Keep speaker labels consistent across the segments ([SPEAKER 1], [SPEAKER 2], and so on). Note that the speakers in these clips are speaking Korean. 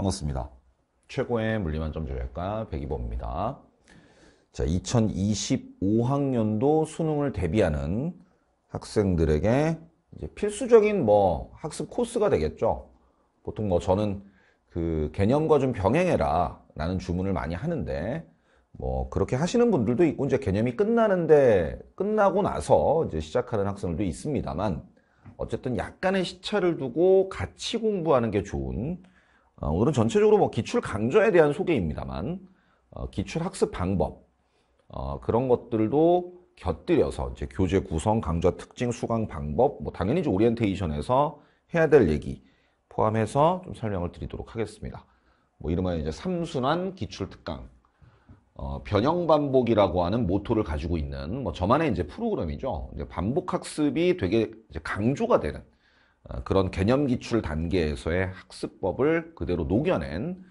[SPEAKER 1] 반갑습니다. 최고의 물리만 점 조약과 백이범입니다. 자, 2025학년도 수능을 대비하는 학생들에게 이제 필수적인 뭐 학습 코스가 되겠죠. 보통 뭐 저는 그 개념과 좀 병행해라 라는 주문을 많이 하는데 뭐 그렇게 하시는 분들도 있고 이제 개념이 끝나는데 끝나고 나서 이제 시작하는 학생들도 있습니다만 어쨌든 약간의 시차를 두고 같이 공부하는 게 좋은 오늘은 어, 전체적으로 뭐 기출 강좌에 대한 소개입니다만 어, 기출 학습 방법 어, 그런 것들도 곁들여서 이제 교재 구성, 강좌 특징, 수강 방법, 뭐 당연히 이제 오리엔테이션에서 해야 될 얘기 포함해서 좀 설명을 드리도록 하겠습니다. 뭐 이름은 이제 삼순환 기출 특강. 어, 변형 반복이라고 하는 모토를 가지고 있는 뭐 저만의 이제 프로그램이죠. 이제 반복 학습이 되게 강조가 되는 어, 그런 개념 기출 단계에서의 학습법을 그대로 녹여낸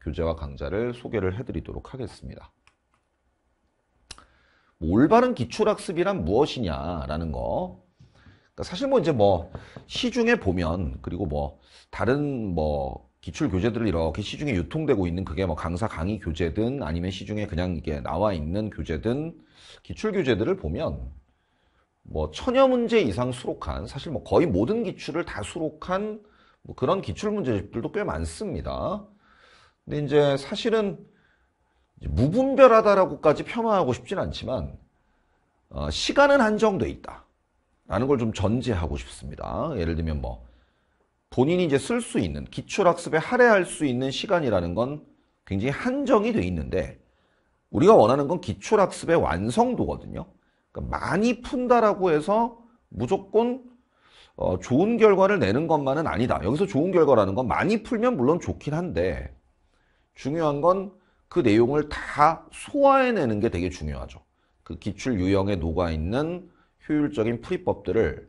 [SPEAKER 1] 교재와 어, 강좌를 소개를 해드리도록 하겠습니다. 뭐 올바른 기출학습이란 무엇이냐라는 거. 그러니까 사실 뭐 이제 뭐 시중에 보면 그리고 뭐 다른 뭐 기출 교재들을 이렇게 시중에 유통되고 있는 그게 뭐 강사 강의 교재든 아니면 시중에 그냥 이게 나와 있는 교재든 기출 교재들을 보면 뭐 천여 문제 이상 수록한 사실 뭐 거의 모든 기출을 다 수록한 뭐 그런 기출 문제집들도 꽤 많습니다. 근데 이제 사실은 무분별하다라고까지 폄하하고 싶진 않지만 어, 시간은 한정돼 있다. 라는 걸 좀 전제하고 싶습니다. 예를 들면 뭐 본인이 이제 쓸 수 있는 기출학습에 할애할 수 있는 시간이라는 건 굉장히 한정이 돼 있는데 우리가 원하는 건 기출학습의 완성도거든요. 그러니까 많이 푼다라고 해서 무조건 어, 좋은 결과를 내는 것만은 아니다. 여기서 좋은 결과라는 건 많이 풀면 물론 좋긴 한데 중요한 건 그 내용을 다 소화해내는 게 되게 중요하죠. 그 기출 유형에 녹아있는 효율적인 풀이법들을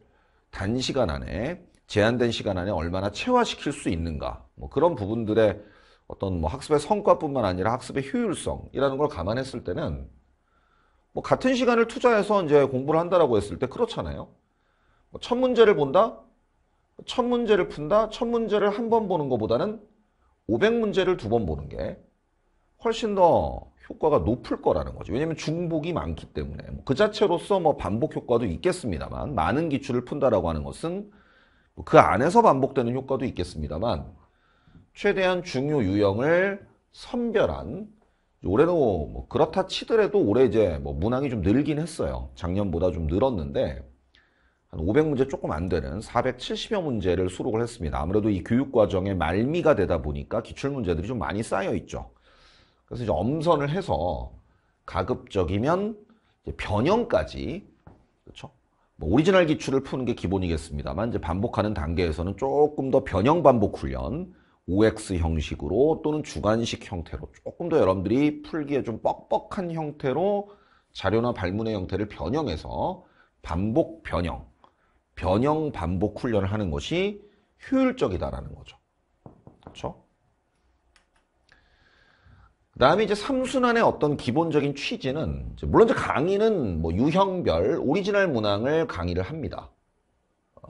[SPEAKER 1] 단시간 안에 제한된 시간 안에 얼마나 체화시킬 수 있는가 뭐 그런 부분들의 어떤 뭐 학습의 성과뿐만 아니라 학습의 효율성이라는 걸 감안했을 때는 뭐 같은 시간을 투자해서 이제 공부를 한다라고 했을 때 그렇잖아요. 뭐 첫 문제를 본다, 첫 문제를 푼다, 첫 문제를 한 번 보는 것보다는 500문제를 두 번 보는 게 훨씬 더 효과가 높을 거라는 거죠. 왜냐면 중복이 많기 때문에 뭐 그 자체로서 뭐 반복 효과도 있겠습니다만 많은 기출을 푼다라고 하는 것은 뭐 그 안에서 반복되는 효과도 있겠습니다만 최대한 중요 유형을 선별한 올해도 뭐 그렇다 치더라도 올해 이제 뭐 문항이 좀 늘긴 했어요. 작년보다 좀 늘었는데 한 500문제 조금 안 되는 470여 문제를 수록을 했습니다. 아무래도 이 교육 과정의 말미가 되다 보니까 기출 문제들이 좀 많이 쌓여 있죠. 그래서 이제 엄선을 해서 가급적이면 변형까지 그렇죠? 뭐 오리지널 기출을 푸는 게 기본이겠습니다만 이제 반복하는 단계에서는 조금 더 변형 반복 훈련 OX 형식으로 또는 주관식 형태로 조금 더 여러분들이 풀기에 좀 뻑뻑한 형태로 자료나 발문의 형태를 변형해서 반복 변형, 변형 반복 훈련을 하는 것이 효율적이다라는 거죠. 그렇죠? 그 다음에 이제 3순환의 어떤 기본적인 취지는, 물론 이제 강의는 뭐 유형별, 오리지널 문항을 강의를 합니다.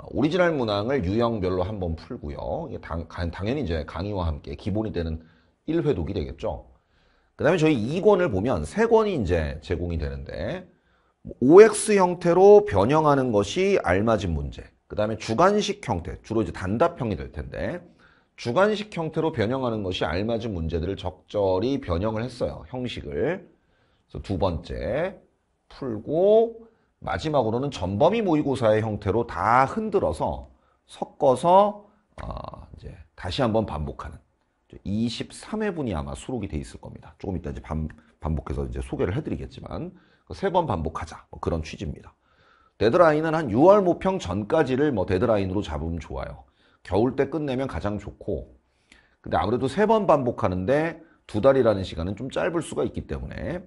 [SPEAKER 1] 오리지널 문항을 유형별로 한번 풀고요. 당, 당연히 이제 강의와 함께 기본이 되는 1회독이 되겠죠. 그 다음에 저희 2권을 보면 3권이 이제 제공이 되는데 OX 뭐 형태로 변형하는 것이 알맞은 문제 그 다음에 주관식 형태 주로 이제 단답형이 될 텐데 주관식 형태로 변형하는 것이 알맞은 문제들을 적절히 변형을 했어요 형식을 그래서 두 번째 풀고 마지막으로는 전범위 모의고사의 형태로 다 흔들어서 섞어서 어, 이제 다시 한번 반복하는 23회분이 아마 수록이 돼 있을 겁니다. 조금 이따 이제 반, 반복해서 이제 소개를 해드리겠지만 그 세번 반복하자 뭐 그런 취지입니다. 데드라인은 한 6월 모평 전까지를 뭐 데드라인으로 잡으면 좋아요. 겨울 때 끝내면 가장 좋고 근데 아무래도 세 번 반복하는데 두 달이라는 시간은 좀 짧을 수가 있기 때문에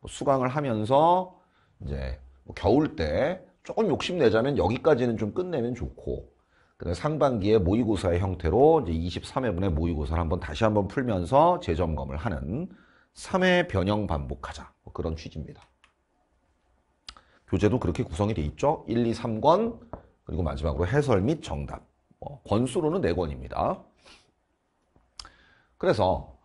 [SPEAKER 1] 뭐 수강을 하면서 이제 뭐 겨울 때 조금 욕심내자면 여기까지는 좀 끝내면 좋고 그다음 상반기에 모의고사의 형태로 이제 23회분의 모의고사를 한번 다시 한번 풀면서 재점검을 하는 3회 변형 반복하자 뭐 그런 취지입니다. 교재도 그렇게 구성이 돼 있죠. 1, 2, 3권 그리고 마지막으로 해설 및 정답 뭐 권수로는 4권입니다. 그래서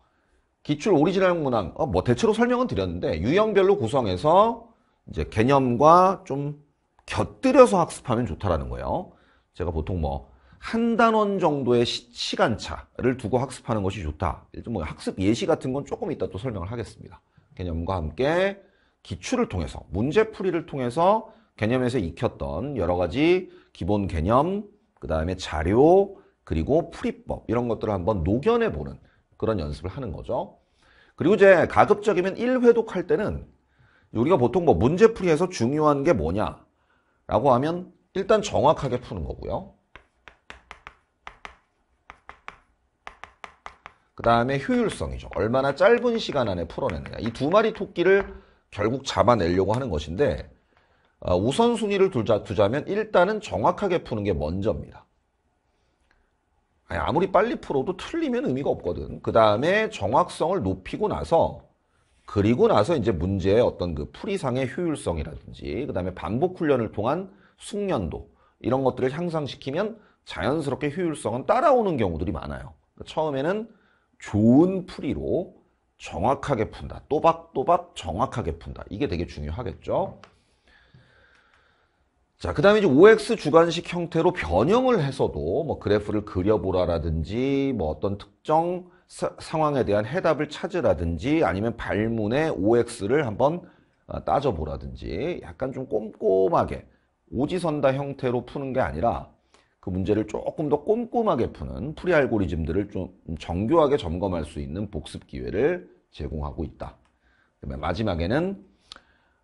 [SPEAKER 1] 기출 오리지널 문항 어, 뭐 대체로 설명은 드렸는데 유형별로 구성해서 이제 개념과 좀 곁들여서 학습하면 좋다라는 거예요. 제가 보통 뭐 한 단원 정도의 시, 간차를 두고 학습하는 것이 좋다. 뭐 학습 예시 같은 건 조금 이따 또 설명을 하겠습니다. 개념과 함께 기출을 통해서 문제풀이를 통해서 개념에서 익혔던 여러 가지 기본 개념, 그 다음에 자료, 그리고 풀이법 이런 것들을 한번 녹여내 보는 그런 연습을 하는 거죠. 그리고 이제 가급적이면 1회독 할 때는 우리가 보통 뭐 문제풀이에서 중요한 게 뭐냐 라고 하면 일단 정확하게 푸는 거고요. 그 다음에 효율성이죠. 얼마나 짧은 시간 안에 풀어내느냐. 이 두 마리 토끼를 결국 잡아내려고 하는 것인데 어, 우선순위를 두자, 두자면 일단은 정확하게 푸는 게 먼저입니다. 아 아무리 빨리 풀어도 틀리면 의미가 없거든. 그 다음에 정확성을 높이고 나서 그리고 나서 이제 문제의 어떤 그 풀이상의 효율성이라든지 그다음에 반복 훈련을 통한 숙련도 이런 것들을 향상시키면 자연스럽게 효율성은 따라오는 경우들이 많아요. 그러니까 처음에는 좋은 풀이로 정확하게 푼다. 또박또박 정확하게 푼다. 이게 되게 중요하겠죠. 자, 그 다음에 이제 OX 주관식 형태로 변형을 해서도 뭐 그래프를 그려보라라든지 뭐 어떤 특정 사, 상황에 대한 해답을 찾으라든지 아니면 발문의 OX를 한번 어, 따져보라든지 약간 좀 꼼꼼하게 오지선다 형태로 푸는 게 아니라 그 문제를 조금 더 꼼꼼하게 푸는 프리 알고리즘들을 좀 정교하게 점검할 수 있는 복습 기회를 제공하고 있다. 그다음에 마지막에는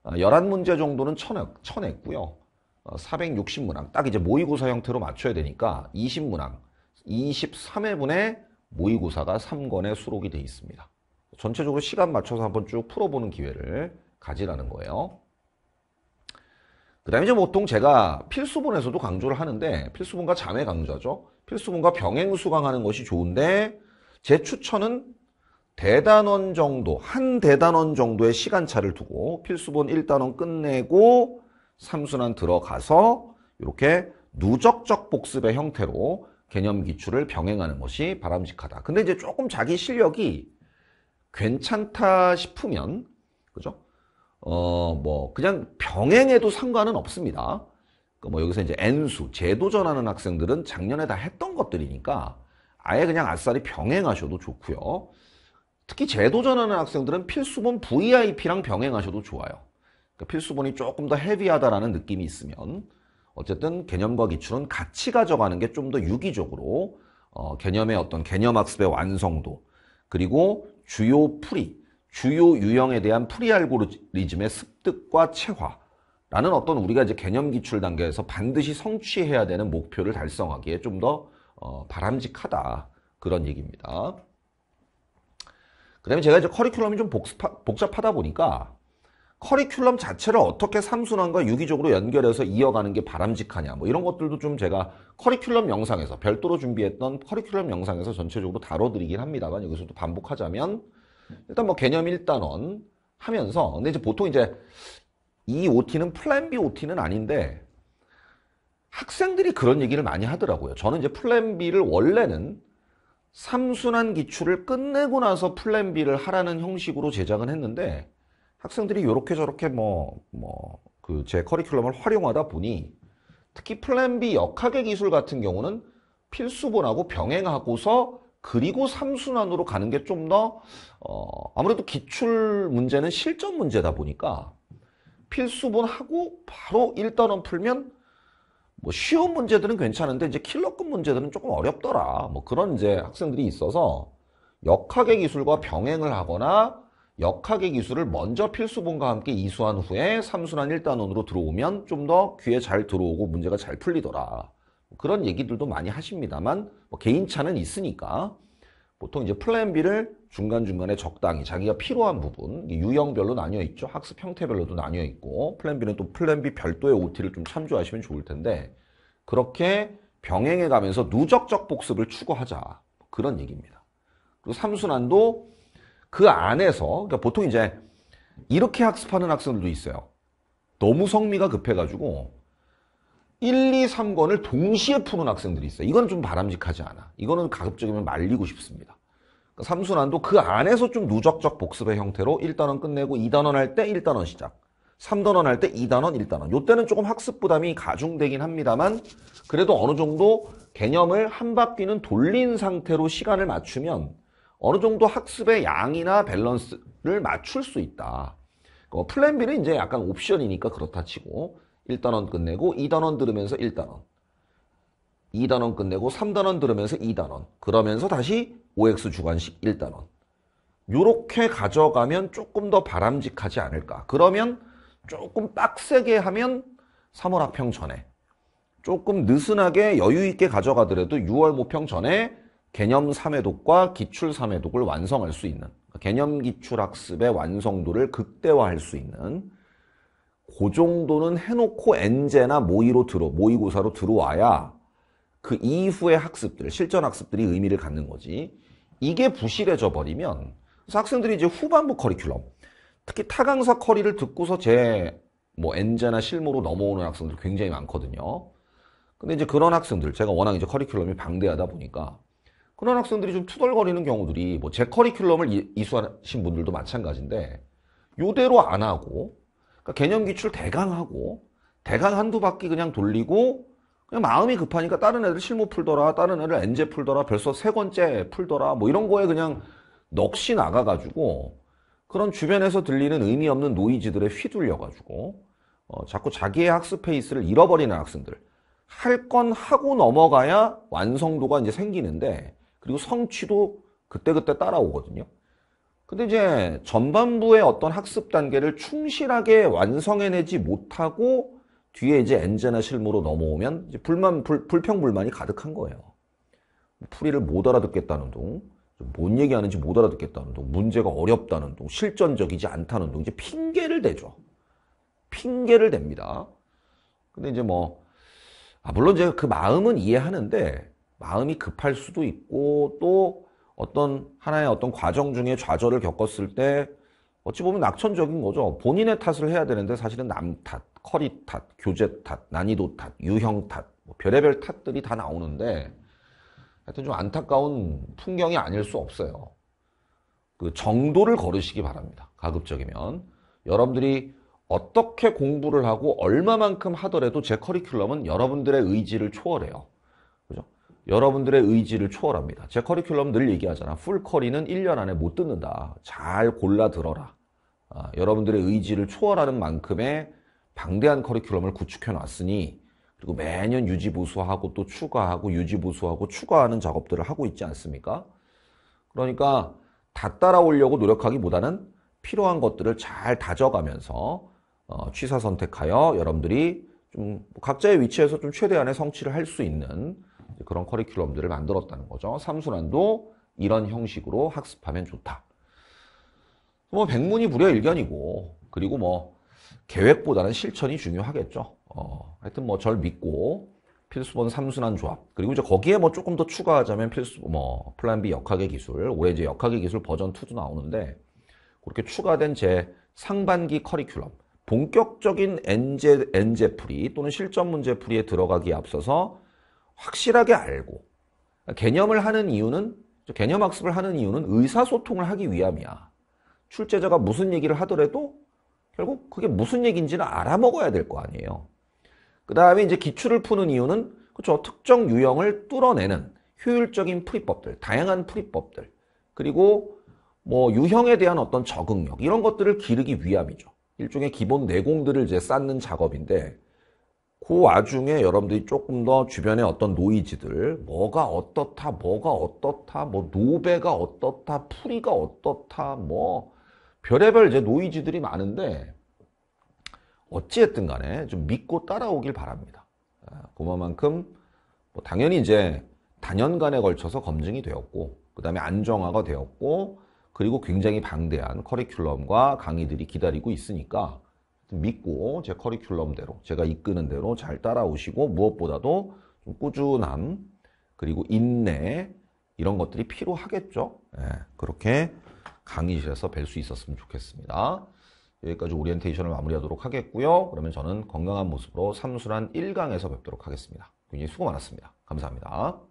[SPEAKER 1] 11문제 어, 정도는 쳐냈, 쳐냈고요. 460문항, 어, 딱 이제 모의고사 형태로 맞춰야 되니까 20문항, 23회분의 모의고사가 3권에 수록이 되어 있습니다. 전체적으로 시간 맞춰서 한번 쭉 풀어보는 기회를 가지라는 거예요. 그 다음에 이제 보통 제가 필수본에서도 강조를 하는데 필수본과 잠매 강좌죠. 필수본과 병행 수강하는 것이 좋은데 제 추천은 대단원 정도, 한 대단원 정도의 시간차를 두고 필수본 1단원 끝내고 3순환 들어가서 이렇게 누적적 복습의 형태로 개념 기출을 병행하는 것이 바람직하다. 근데 이제 조금 자기 실력이 괜찮다 싶으면 그죠? 어, 뭐 그냥 병행해도 상관은 없습니다. 그 뭐 여기서 이제 N수, 재도전하는 학생들은 작년에 다 했던 것들이니까 아예 그냥 아싸리 병행하셔도 좋고요. 특히 재도전하는 학생들은 필수본 VIP랑 병행하셔도 좋아요. 그러니까 필수본이 조금 더 헤비하다라는 느낌이 있으면 어쨌든 개념과 기출은 같이 가져가는 게 좀 더 유기적으로 어, 개념의 어떤 개념 학습의 완성도 그리고 주요 풀이 주요 유형에 대한 풀이 알고리즘의 습득과 체화라는 어떤 우리가 이제 개념 기출 단계에서 반드시 성취해야 되는 목표를 달성하기에 좀더 어, 바람직하다 그런 얘기입니다. 그다음에 제가 이제 커리큘럼이 좀 복습하, 복잡하다 보니까 커리큘럼 자체를 어떻게 삼순환과 유기적으로 연결해서 이어가는 게 바람직하냐 뭐 이런 것들도 좀 제가 커리큘럼 영상에서 별도로 준비했던 커리큘럼 영상에서 전체적으로 다뤄드리긴 합니다만 여기서도 반복하자면 일단 뭐 개념 1단원 하면서 근데 이제 보통 이제 이 OT는 플랜 B OT는 아닌데 학생들이 그런 얘기를 많이 하더라고요 저는 이제 플랜 B를 원래는 삼순환 기출을 끝내고 나서 플랜 B를 하라는 형식으로 제작은 했는데 학생들이 요렇게 저렇게 뭐 뭐 그 제 커리큘럼을 활용하다 보니 특히 플랜 B 역학의 기술 같은 경우는 필수본하고 병행하고서 그리고 삼순환으로 가는 게 좀 더 어, 아무래도 기출 문제는 실전 문제다 보니까 필수본하고 바로 1단원 풀면 뭐 쉬운 문제들은 괜찮은데 이제 킬러급 문제들은 조금 어렵더라 뭐 그런 이제 학생들이 있어서 역학의 기술과 병행을 하거나 역학의 기술을 먼저 필수본과 함께 이수한 후에 삼순환1단원으로 들어오면 좀 더 귀에 잘 들어오고 문제가 잘 풀리더라. 뭐 그런 얘기들도 많이 하십니다만 뭐 개인차는 있으니까 보통 이제 플랜 B를 중간중간에 적당히 자기가 필요한 부분 유형별로 나뉘어 있죠. 학습 형태별로도 나뉘어 있고 플랜 B는 또 플랜 B 별도의 OT를 좀 참조하시면 좋을 텐데 그렇게 병행해 가면서 누적적 복습을 추구하자. 뭐 그런 얘기입니다. 그리고 삼순환도 그 안에서 그러니까 보통 이제 이렇게 학습하는 학생들도 있어요. 너무 성미가 급해가지고 1, 2, 3권을 동시에 푸는 학생들이 있어요. 이건 좀 바람직하지 않아. 이거는 가급적이면 말리고 싶습니다. 그러니까 3순환도 그 안에서 좀 누적적 복습의 형태로 1단원 끝내고 2단원 할 때 1단원 시작. 3단원 할 때 2단원, 1단원. 요때는 조금 학습 부담이 가중되긴 합니다만 그래도 어느 정도 개념을 한 바퀴는 돌린 상태로 시간을 맞추면 어느 정도 학습의 양이나 밸런스를 맞출 수 있다. 그 플랜 B는 이제 약간 옵션이니까 그렇다 치고 1단원 끝내고 2단원 들으면서 1단원 2단원 끝내고 3단원 들으면서 2단원 그러면서 다시 OX 주관식 1단원 요렇게 가져가면 조금 더 바람직하지 않을까 그러면 조금 빡세게 하면 3월 합평 전에 조금 느슨하게 여유 있게 가져가더라도 6월 모평 전에 개념 3회독과 기출 3회독을 완성할 수 있는 그러니까 개념 기출 학습의 완성도를 극대화할 수 있는 그 정도는 해놓고 엔제나 모의로 들어 모의고사로 들어와야 그 이후의 학습들 실전 학습들이 의미를 갖는 거지 이게 부실해져 버리면 학생들이 이제 후반부 커리큘럼 특히 타강사 커리를 듣고서 제뭐 엔제나 실무로 넘어오는 학생들 굉장히 많거든요 근데 이제 그런 학생들 제가 워낙 이제 커리큘럼이 방대하다 보니까 그런 학생들이 좀 투덜거리는 경우들이 뭐제 커리큘럼을 이수하신 분들도 마찬가지인데 요대로 안 하고 그러니까 개념 기출 대강 하고 대강 한두 바퀴 그냥 돌리고 그냥 마음이 급하니까 다른 애들 실무 풀더라 다른 애들 엔제 풀더라 벌써 세번째 풀더라 뭐 이런 거에 그냥 넋이 나가가지고 그런 주변에서 들리는 의미 없는 노이즈들에 휘둘려가지고 어, 자꾸 자기의 학습 페이스를 잃어버리는 학생들 할 건 하고 넘어가야 완성도가 이제 생기는데 그리고 성취도 그때그때 따라오거든요. 근데 이제 전반부의 어떤 학습 단계를 충실하게 완성해내지 못하고 뒤에 이제 엔제나 실무로 넘어오면 불만, 불, 불평불만이 가득한 거예요. 풀이를 못 알아듣겠다는 둥, 뭔 얘기하는지 못 알아듣겠다는 둥, 문제가 어렵다는 둥, 실전적이지 않다는 둥, 이제 핑계를 대죠. 핑계를 댑니다. 근데 이제 뭐, 아 물론 제가 그 마음은 이해하는데, 마음이 급할 수도 있고 또 어떤 하나의 어떤 과정 중에 좌절을 겪었을 때 어찌 보면 낙천적인 거죠. 본인의 탓을 해야 되는데 사실은 남 탓, 커리 탓, 교재 탓, 난이도 탓, 유형 탓, 뭐 별의별 탓들이 다 나오는데 하여튼 좀 안타까운 풍경이 아닐 수 없어요. 그 정도를 걸으시기 바랍니다. 가급적이면. 여러분들이 어떻게 공부를 하고 얼마만큼 하더라도 제 커리큘럼은 여러분들의 의지를 초월해요. 여러분들의 의지를 초월합니다. 제 커리큘럼 늘 얘기하잖아. 풀커리는 1년 안에 못 듣는다. 잘 골라 들어라. 아, 여러분들의 의지를 초월하는 만큼의 방대한 커리큘럼을 구축해 놨으니 그리고 매년 유지보수하고 또 추가하고 유지보수하고 추가하는 작업들을 하고 있지 않습니까? 그러니까 다 따라오려고 노력하기보다는 필요한 것들을 잘 다져가면서 어, 취사 선택하여 여러분들이 좀 각자의 위치에서 좀 최대한의 성취를 할 수 있는 그런 커리큘럼들을 만들었다는 거죠. 삼순환도 이런 형식으로 학습하면 좋다. 뭐 백문이 불여일견이고 그리고 뭐 계획보다는 실천이 중요하겠죠. 어, 하여튼 뭐 절 믿고 필수본 삼순환 조합 그리고 이제 거기에 뭐 조금 더 추가하자면 필수 뭐 플랜 B 역학의 기술 올해 이제 역학의 기술 버전 2도 나오는데 그렇게 추가된 제 상반기 커리큘럼 본격적인 엔제 엔제풀이 또는 실전 문제풀이에 들어가기에 앞서서 확실하게 알고 개념을 하는 이유는 개념 학습을 하는 이유는 의사소통을 하기 위함이야. 출제자가 무슨 얘기를 하더라도 결국 그게 무슨 얘기인지는 알아먹어야 될 거 아니에요. 그 다음에 이제 기출을 푸는 이유는 그렇죠. 특정 유형을 뚫어내는 효율적인 풀이법들, 다양한 풀이법들, 그리고 뭐 유형에 대한 어떤 적응력 이런 것들을 기르기 위함이죠. 일종의 기본 내공들을 이제 쌓는 작업인데 그 와중에 여러분들이 조금 더 주변의 어떤 노이즈들 뭐가 어떻다 뭐가 어떻다 뭐 노배가 어떻다 풀이가 어떻다 뭐 별의별 이제 노이즈들이 많은데 어찌했든 간에 좀 믿고 따라오길 바랍니다 아, 그만큼 뭐 당연히 이제 단연간에 걸쳐서 검증이 되었고 그 다음에 안정화가 되었고 그리고 굉장히 방대한 커리큘럼과 강의들이 기다리고 있으니까 믿고 제 커리큘럼대로 제가 이끄는 대로 잘 따라오시고 무엇보다도 좀 꾸준함 그리고 인내 이런 것들이 필요하겠죠. 네, 그렇게 강의실에서 뵐 수 있었으면 좋겠습니다. 여기까지 오리엔테이션을 마무리하도록 하겠고요. 그러면 저는 건강한 모습으로 삼수란 1강에서 뵙도록 하겠습니다. 굉장히 수고 많았습니다. 감사합니다.